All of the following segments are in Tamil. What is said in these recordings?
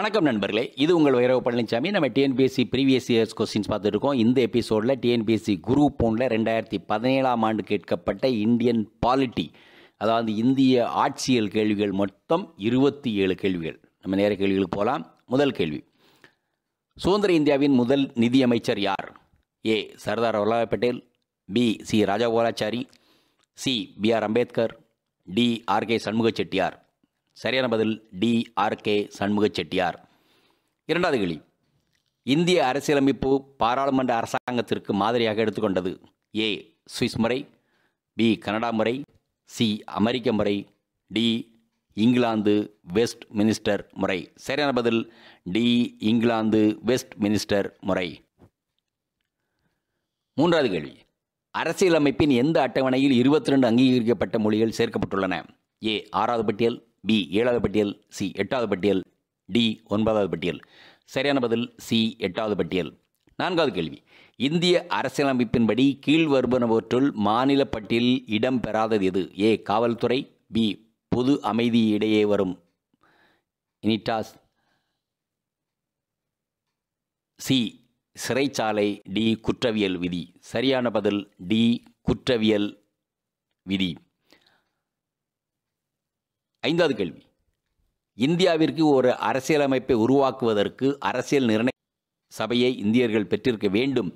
வணக்கம் நண்பர்களே இது உங்கள் வைரவ பழனிசாமி நம்ம டிஎன்பிஎஸ்சி ப்ரீவியஸ் இயர்ஸ் கொஸ்டின்ஸ் பார்த்துருக்கோம் இந்த எபிசோடில் டிஎன்பிஎஸ்சி குரூப் ஒன்றில் ரெண்டாயிரத்தி பதினேழாம் ஆண்டு கேட்கப்பட்ட இந்தியன் பாலிட்டி அதாவது இந்திய ஆட்சியல் கேள்விகள் மொத்தம் இருபத்தி ஏழு கேள்விகள் நம்ம நேர கேள்விகளுக்கு போகலாம் முதல் கேள்வி சுதந்திர இந்தியாவின் முதல் நிதியமைச்சர் யார் A Sardar Vallabhbhai Patel B C Rajagopalachari C B R Ambedkar D R K Shanmukha Chettiar சரியான பதில் D R K Shanmukha Chettiar இரண்டாவது கிளி இந்திய அரசியலமைப்பு பாராளுமன்ற அரசாங்கத்திற்கு மாதிரியாக எடுத்துக்கொண்டது ஏ சுவிஸ் முறை பி கனடா முறை சி அமெரிக்க முறை டி இங்கிலாந்து வெஸ்ட் மினிஸ்டர் முறை சரியான பதில் டி இங்கிலாந்து வெஸ்ட் மினிஸ்டர் முறை மூன்றாவது கேள்வி அரசியலமைப்பின் எந்த அட்டவணையில் இருபத்தி ரெண்டு அங்கீகரிக்கப்பட்ட மொழிகள் சேர்க்கப்பட்டுள்ளன ஏ ஆறாவது பட்டியல் பி ஏழாவது பட்டியல் சி எட்டாவது பட்டியல் டி ஒன்பதாவது பட்டியல் சரியான பதில் சி எட்டாவது பட்டியல் நான்காவது கேள்வி இந்திய அரசியலமைப்பின்படி கீழ்வருபனவற்றுள் மாநில பட்டியலில் பெறாதது எது ஏ காவல்துறை பி பொது அமைதி இடையே வரும் இனிட்டாஸ் சி சிறைச்சாலை டி குற்றவியல் விதி சரியான பதில் டி குற்றவியல் விதி ஐந்தாவது கேள்வி இந்தியாவிற்கு ஒரு அரசியலமைப்பை உருவாக்குவதற்கு அரசியல் நிர்ணய சபையை இந்தியர்கள் பெற்றிருக்க வேண்டும்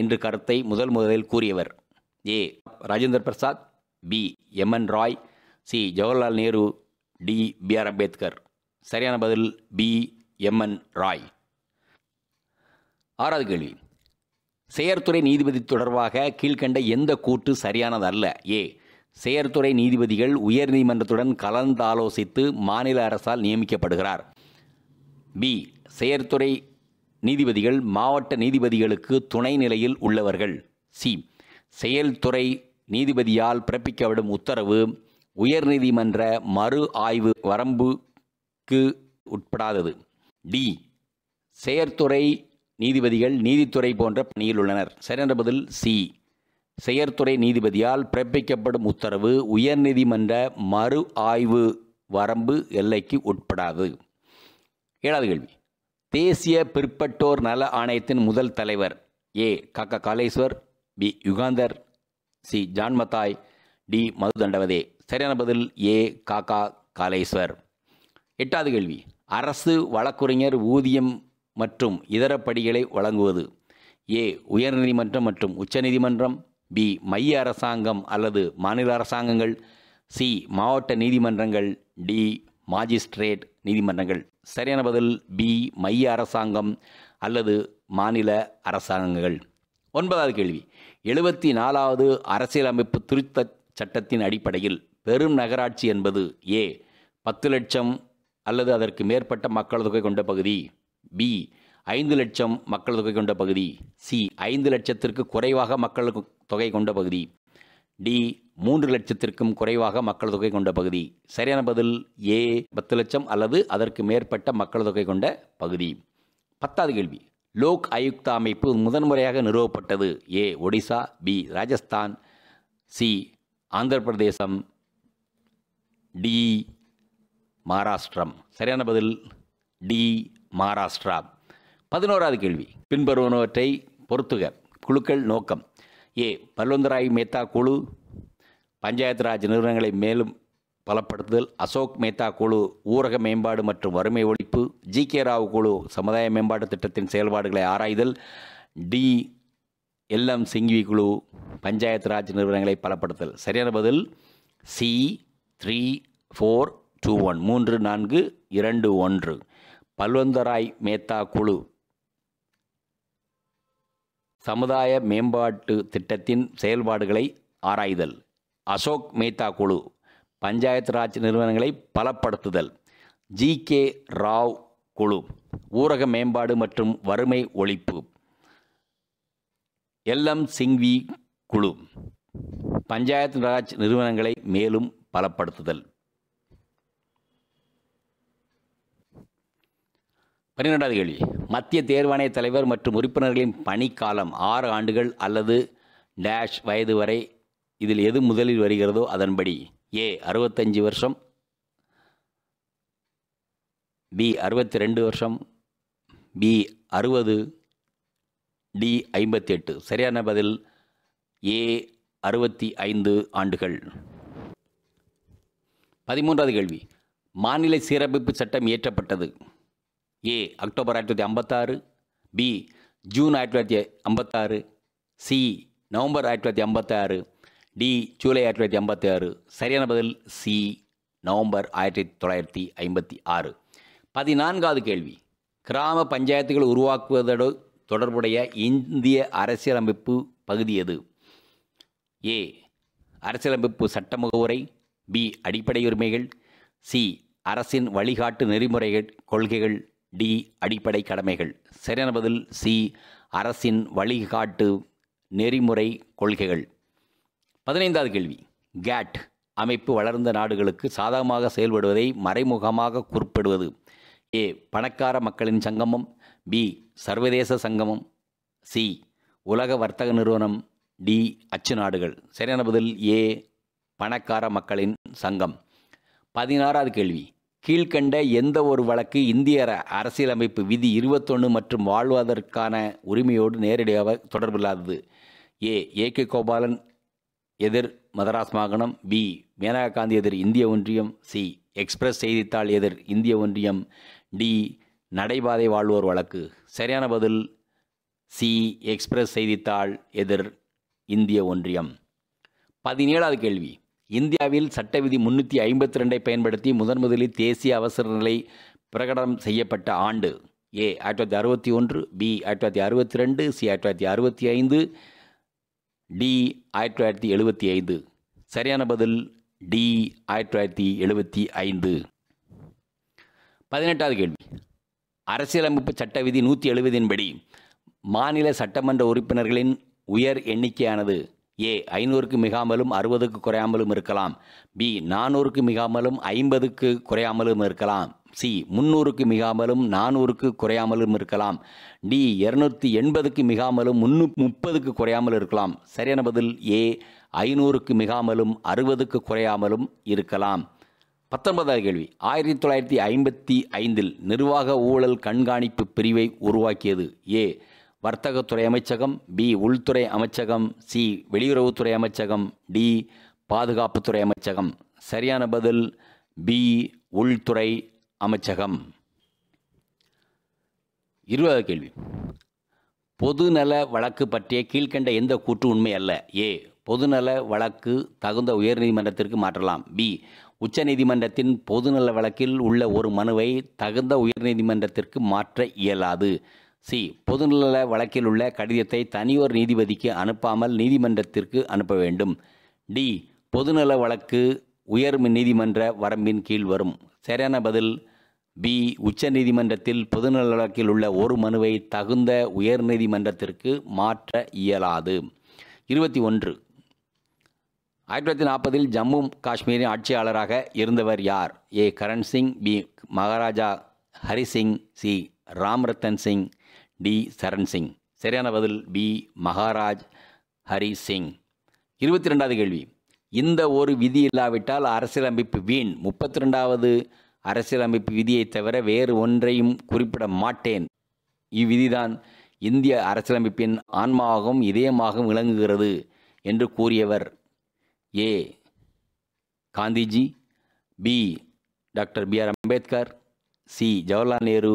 என்ற கருத்தை முதல் முதலில் கூறியவர் A Rajendra Prasad B M N Roy C Jawaharlal Nehru D B R Ambedkar சரியான பதில் பி எம் என் ராய் ஆறாவது கேள்வி செயற்துறை நீதிபதி தொடர்பாக கீழ்கண்ட எந்த கூட்டு சரியானது அல்ல ஏ செயற்துறை நீதிபதிகள் உயர்நீதிமன்றத்துடன் கலந்தாலோசித்து மாநில அரசால் நியமிக்கப்படுகிறார் பி செயற்துறை நீதிபதிகள் மாவட்ட நீதிபதிகளுக்கு துணை நிலையில் உள்ளவர்கள் சி செயல்துறை நீதிபதியால் பிறப்பிக்கப்படும் உத்தரவு உயர்நீதிமன்ற மறு ஆய்வு வரம்புக்கு உட்படாதது டி செயற்துறை நீதிபதிகள் நீதித்துறை போன்ற பணியில் உள்ளனர் சரியான பதில் சி செயற்துறை நீதிபதியால் பிறப்பிக்கப்படும் உத்தரவு உயர்நீதிமன்ற மறு ஆய்வு வரம்பு எல்லைக்கு உட்படாது ஏழாவது கேள்வி தேசிய பிற்பட்டோர் நல ஆணையத்தின் முதல் தலைவர் ஏ கக்க காலேஸ்வர் பி யுகாந்தர் சி ஜான்மத்தாய் டி மதுதண்டவதே சரியான பதில் ஏ காக்கா காலேஸ்வர் எட்டாவது கேள்வி அரசு வழக்குரைஞர் ஊதியம் மற்றும் இதர படிகளை வழங்குவது ஏ உயர்நீதிமன்றம் மற்றும் உச்சநீதிமன்றம் பி மைய அரசாங்கம் அல்லது மாநில அரசாங்கங்கள் சி மாவட்ட நீதிமன்றங்கள் டி மாஜிஸ்ட்ரேட் நீதிமன்றங்கள் சரியான பதில் பி மைய அரசாங்கம் அல்லது மாநில அரசாங்கங்கள் ஒன்பதாவது கேள்வி எழுபத்தி நாலாவது அரசியலமைப்பு திருத்த சட்டத்தின் அடிப்படையில் பெரும் நகராட்சி என்பது ஏ பத்து லட்சம் அல்லது அதற்கு மேற்பட்ட மக்கள் தொகை கொண்ட பகுதி பி ஐந்து லட்சம் மக்கள் தொகை கொண்ட பகுதி சி ஐந்து லட்சத்திற்கு குறைவாக மக்கள் தொகை கொண்ட பகுதி டி மூன்று லட்சத்திற்கும் குறைவாக மக்கள் தொகை கொண்ட பகுதி சரியான பதில் ஏ பத்து லட்சம் அல்லது அதற்கு மேற்பட்ட மக்கள் தொகை கொண்ட பகுதி பத்தாவது கேள்வி லோக் ஆயுக்தா அமைப்பு முதன்முறையாக நிறுவப்பட்டது A Odisha B Rajasthan C Andhra பிரதேசம் டி மகாராஷ்டிரம் சரியான பதில் டி மகாராஷ்டிரா பதினோராவது கேள்வி பின்வருவனவற்றை பொறுத்துக குழுக்கள் நோக்கம் ஏ பல்வந்தராய் மேத்தா குழு பஞ்சாயத்து ராஜ் நிறுவனங்களை மேலும் பலப்படுத்துதல் அசோக் மேத்தா குழு ஊரக மேம்பாடு மற்றும் வறுமை ஒழிப்பு ஜி கே ராவ் குழு சமுதாய மேம்பாட்டு திட்டத்தின் செயல்பாடுகளை ஆராய்தல் டி எல் எம் சிங்வி குழு பஞ்சாயத்து ராஜ் நிறுவனங்களை பலப்படுத்தல் சரியான பதில் C three four two one மூன்று நான்கு இரண்டு ஒன்று பல்வந்தராய் மேத்தா குழு சமுதாய மேம்பாட்டு திட்டத்தின் செயல்பாடுகளை ஆராய்தல் அசோக் மேத்தா குழு பஞ்சாயத்து ராஜ் நிறுவனங்களை பலப்படுத்துதல் ஜி கே ராவ் குழு ஊரக மேம்பாடு மற்றும் வறுமை ஒழிப்பு எல்எம் சிங்வி குழு பஞ்சாயத்து ராஜ் நிறுவனங்களை மேலும் பலப்படுத்துதல் பன்னிரெண்டாவது கேள்வி மத்திய தேர்வாணைய தலைவர் மற்றும் உறுப்பினர்களின் பணிக்காலம் ஆறு ஆண்டுகள் அல்லது டேஷ் வயது வரை இதில் எது முதலில் வருகிறதோ அதன்படி ஏ அறுபத்தஞ்சு வருஷம் பி அறுபத்தி ரெண்டு வருஷம் பி அறுபது டி ஐம்பத்தி எட்டு சரியான பதில் ஏ அறுபத்தி ஐந்து ஆண்டுகள் பதிமூன்றாவது கேள்வி மாநில சீரமைப்பு சட்டம் இயற்றப்பட்டது ஏ அக்டோபர் ஆயிரத்தி தொள்ளாயிரத்தி ஐம்பத்தாறு பி ஜூன் ஆயிரத்தி தொள்ளாயிரத்தி ஐம்பத்தாறு சி நவம்பர் ஆயிரத்தி தொள்ளாயிரத்தி ஐம்பத்தாறு டி ஜூலை ஆயிரத்தி தொள்ளாயிரத்தி ஐம்பத்தி ஆறு சரியான பதில் சி நவம்பர் ஆயிரத்தி தொள்ளாயிரத்தி ஐம்பத்தி ஆறு பதினான்காவது கேள்வி கிராம பஞ்சாயத்துகள் உருவாக்குவதோடு தொடர்புடைய இந்திய அரசியலமைப்பு பகுதி எது ஏ அரசியலமைப்பு சட்ட முகவுரை பி அடிப்படை உரிமைகள் சி அரசின் வழிகாட்டு நெறிமுறைகள் கொள்கைகள் டி அடிப்படை கடமைகள் சரியான பதில் சி அரசின் வழிகாட்டு நெறிமுறை கொள்கைகள் பதினைந்தாவது கேள்வி கேட் அமைப்பு வளர்ந்த நாடுகளுக்கு சாதகமாக செயல்படுவதை மறைமுகமாக குறிப்பிடுவது ஏ பணக்கார மக்களின் சங்கமம் பி சர்வதேச சங்கமம் சி உலக வர்த்தக நிறுவனம் டி அச்சு நாடுகள் சரியான பதில் ஏ பணக்கார மக்களின் சங்கம் பதினாறாவது கேள்வி கீழ்கண்ட எந்த ஒரு வழக்கு இந்திய அரசியலமைப்பு விதி இருபத்தொன்று மற்றும் வாழ்வதற்கான உரிமையோடு நேரடியாக தொடர்பில்லாதது ஏ ஏ கே கோபாலன் எதிர் மதராஸ் மாகாணம் பி மேனகா காந்தி எதிர் இந்திய ஒன்றியம் சி எக்ஸ்பிரஸ் செய்தித்தாள் எதிர் இந்திய ஒன்றியம் டி நடைபாதை வாழ்வோர் வழக்கு சரியான பதில் சி எக்ஸ்பிரஸ் செய்தித்தாள் எதிர் இந்திய ஒன்றியம் பதினேழாவது கேள்வி இந்தியாவில் சட்ட விதி முன்னூற்றி ஐம்பத்தி ரெண்டை பயன்படுத்தி முதன் முதலில் தேசிய அவசர நிலை பிரகடனம் செய்யப்பட்ட ஆண்டு ஏ ஆயிரத்தி தொள்ளாயிரத்தி அறுபத்தி ஒன்று பி ஆயிரத்தி தொள்ளாயிரத்தி அறுபத்தி ரெண்டு சி ஆயிரத்தி தொள்ளாயிரத்தி அறுபத்தி ஐந்து டி ஆயிரத்தி தொள்ளாயிரத்தி எழுபத்தி ஐந்து சரியான பதில் டி ஆயிரத்தி தொள்ளாயிரத்தி எழுபத்தி ஐந்து பதினெட்டாவது கேள்வி அரசியலமைப்பு சட்ட விதி நூற்றி எழுபதின்படி மாநில சட்டமன்ற உறுப்பினர்களின் உயர் எண்ணிக்கையானது ஏ ஐநூறுக்கு மிகாமலும் அறுபதுக்கு குறையாமலும் இருக்கலாம் பி நானூறுக்கு மிகாமலும் ஐம்பதுக்கு குறையாமலும் இருக்கலாம் சி முந்நூறுக்கு மிகாமலும் நானூறுக்கு குறையாமலும் இருக்கலாம் டி இரநூத்தி எண்பதுக்கு மிகாமலும் முன்னூ முப்பதுக்கு குறையாமல் இருக்கலாம் சரியான பதில் ஏ ஐநூறுக்கு மிகாமலும் அறுபதுக்கு குறையாமலும் இருக்கலாம் பத்தொன்பதாவது கேள்வி ஆயிரத்தி தொள்ளாயிரத்தி ஐம்பத்தி ஐந்தில் நிர்வாக ஊழல் கண்காணிப்பு பிரிவை உருவாக்கியது ஏ வர்த்தகத்துறை அமைச்சகம் பி உள்துறை அமைச்சகம் சி வெளியுறவுத்துறை அமைச்சகம் டி பாதுகாப்புத்துறை அமைச்சகம் சரியான பதில் பி உள்துறை அமைச்சகம் இருபதாவது கேள்வி பொதுநல வழக்கு பற்றிய கீழ்கண்ட எந்த கூற்று உண்மை அல்ல ஏ பொதுநல வழக்கு தகுந்த உயர்நீதிமன்றத்திற்கு மாற்றலாம் பி உச்சநீதிமன்றத்தின் பொதுநல வழக்கில் உள்ள ஒரு மனுவை தகுந்த உயர்நீதிமன்றத்திற்கு மாற்ற இயலாது சி பொதுநல வழக்கில் உள்ள கடிதத்தை தனியோர் நீதிபதிக்கு அனுப்பாமல் நீதிமன்றத்திற்கு அனுப்ப வேண்டும் டி பொதுநல வழக்கு உயர் நீதிமன்ற வரம்பின் கீழ் வரும் சரியான பதில் பி உச்ச நீதிமன்றத்தில் பொதுநல வழக்கில் உள்ள ஒரு மனுவை தகுந்த உயர் நீதிமன்றத்திற்கு மாற்ற இயலாது இருபத்தி ஒன்று ஆயிரத்தி தொள்ளாயிரத்தி நாற்பதில் ஜம்மு காஷ்மீரின் ஆட்சியாளராக இருந்தவர் யார் ஏ Karan Singh B Maharaja Hari Singh C ராம்ரத்தன் Singh D சரண் சிங் சரியான பதில் பி மகாராஜ் ஹரி சிங் இருபத்தி ரெண்டாவது கேள்வி இந்த ஒரு விதி இல்லாவிட்டால் அரசியலமைப்பு வீண் முப்பத்தி ரெண்டாவது அரசியலமைப்பு விதியை தவிர வேறு ஒன்றையும் குறிப்பிட மாட்டேன் இவ்விதிதான் இந்திய அரசியலமைப்பின் ஆன்மாவாகவும் இதயமாகவும் விளங்குகிறது என்று கூறியவர் A Gandhiji B doctor B R Ambedkar C Jawaharlal Nehru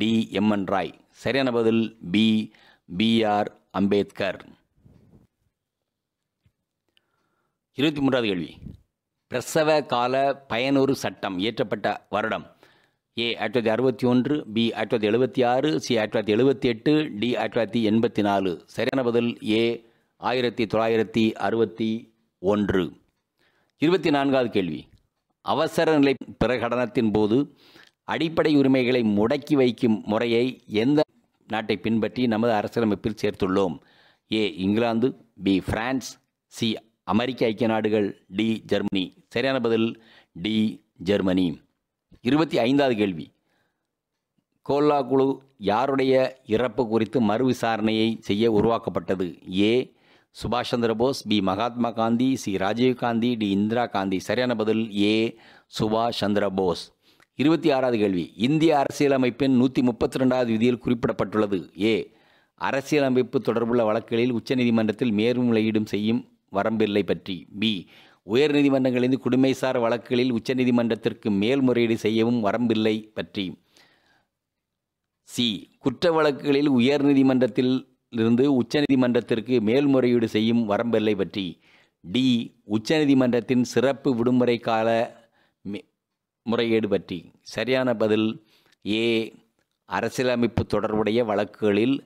D N Roy சரியான பதில் பி பிஆர் அம்பேத்கர் இருபத்தி மூன்றாவது கேள்வி பிரசவ கால பயனொரு சட்டம் இயற்றப்பட்ட வருடம் ஏ ஆயிரத்தி தொள்ளாயிரத்தி அறுபத்தி ஒன்று பி ஆயிரத்தி தொள்ளாயிரத்தி எழுபத்தி ஆறு சி ஆயிரத்தி தொள்ளாயிரத்தி எழுபத்தி எட்டு டி ஆயிரத்தி தொள்ளாயிரத்தி எண்பத்தி நாலு சரியான பதில் ஏ ஆயிரத்தி தொள்ளாயிரத்தி அறுபத்தி ஒன்று இருபத்தி நான்காவது கேள்வி அவசர நிலை பிரகடனத்தின் போது அடிப்படை உரிமைகளை முடக்கி வைக்கும் முறையை எந்த நாட்டை பின்பற்றி நமது அரசியலமைப்பில் சேர்த்துள்ளோம் ஏ இங்கிலாந்து பி பிரான்ஸ் சி அமெரிக்க ஐக்கிய நாடுகள் டி ஜெர்மனி சரியான பதில் டி ஜெர்மனி இருபத்தி ஐந்தாவது கேள்வி கோல்லா குழு யாருடைய இறப்பு குறித்து மறு விசாரணையை செய்ய உருவாக்கப்பட்டது ஏ சுபாஷ் Chandra Bose B Mahatma Gandhi C Rajiv Gandhi D Indira Gandhi சரியான பதில் ஏ சுபாஷ் சந்திர போஸ் இருபத்தி ஆறாவது கேள்வி இந்திய அரசியலமைப்பின் நூற்றி முப்பத்தி ரெண்டாவது விதியில் குறிப்பிடப்பட்டுள்ளது ஏ அரசியலமைப்பு தொடர்புள்ள வழக்குகளில் உச்சநீதிமன்றத்தில் மேல்முறையீடும் செய்யும் வரம்பில்லை பற்றி பி உயர்நீதிமன்றங்களிலிருந்து குடிமைசார் வழக்குகளில் உச்சநீதிமன்றத்திற்கு மேல்முறையீடு செய்யவும் வரம்பில்லை பற்றி சி குற்ற வழக்குகளில் உயர்நீதிமன்றத்தில் இருந்து உச்சநீதிமன்றத்திற்கு மேல்முறையீடு செய்யும் வரம்பில்லை பற்றி டி உச்சநீதிமன்றத்தின் சிறப்பு விடுமுறை கால முறையீடு பற்றி சரியான பதில் ஏ அரசியலமைப்பு தொடர்புடைய வழக்குகளில்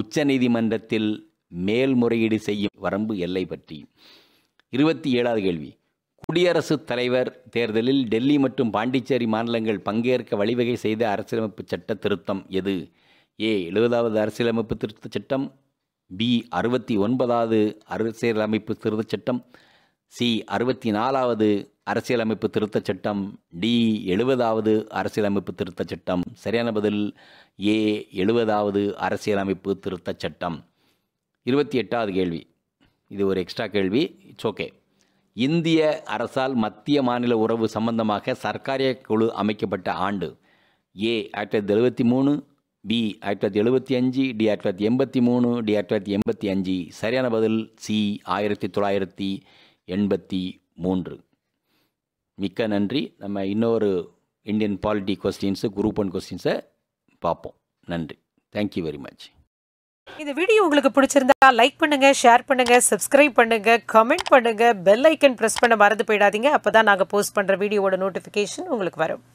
உச்சநீதிமன்றத்தில் மேல்முறையீடு செய்யும் வரம்பு எல்லை பற்றி இருபத்தி ஏழாவது கேள்வி குடியரசுத் தலைவர் தேர்தலில் டெல்லி மற்றும் பாண்டிச்சேரி மாநிலங்கள் பங்கேற்க வழிவகை செய்த அரசியலமைப்பு சட்ட திருத்தம் எது ஏ எழுபதாவது அரசியலமைப்பு திருத்த சட்டம் பி அறுபத்தி ஒன்பதாவது அரசியலமைப்பு திருத்த சட்டம் சி அறுபத்தி நாலாவது அரசியலமைப்பு திருத்தச் சட்டம் டி எழுபதாவது அரசியலமைப்பு திருத்தச் சட்டம் சரியான பதில் ஏ எழுபதாவது அரசியலமைப்பு திருத்தச் சட்டம் இருபத்தி எட்டாவது கேள்வி இது ஒரு எக்ஸ்ட்ரா கேள்வி இட்ஸ் ஓகே இந்திய அரசால் மத்திய மாநில உறவு சம்பந்தமாக சர்க்காரிய குழு அமைக்கப்பட்ட ஆண்டு ஏ ஆயிரத்தி தொள்ளாயிரத்தி எழுபத்தி மூணு பி ஆயிரத்தி தொள்ளாயிரத்தி எழுபத்தி அஞ்சு டி ஆயிரத்தி தொள்ளாயிரத்தி எண்பத்தி மூணு டி ஆயிரத்தி தொள்ளாயிரத்தி எண்பத்தி அஞ்சு சரியான பதில் சி ஆயிரத்தி தொள்ளாயிரத்தி எண்பத்தி மூன்று மிக்க நன்றி நம்ம இன்னொரு Indian polity questions group one கொஸ்டின்ஸை பார்ப்போம் நன்றி தேங்க்யூ வெரி மச் இந்த வீடியோ உங்களுக்கு பிடிச்சிருந்தா லைக் பண்ணுங்க ஷேர் பண்ணுங்க சப்ஸ்கிரைப் பண்ணுங்க கமெண்ட் பண்ணுங்க பெல் ஐக்கன் ப்ரெஸ் பண்ண மறந்து போயிடாதீங்க அப்போ தான் நாங்கள் போஸ்ட் பண்ணுற வீடியோட நோட்டிஃபிகேஷன் உங்களுக்கு வரும்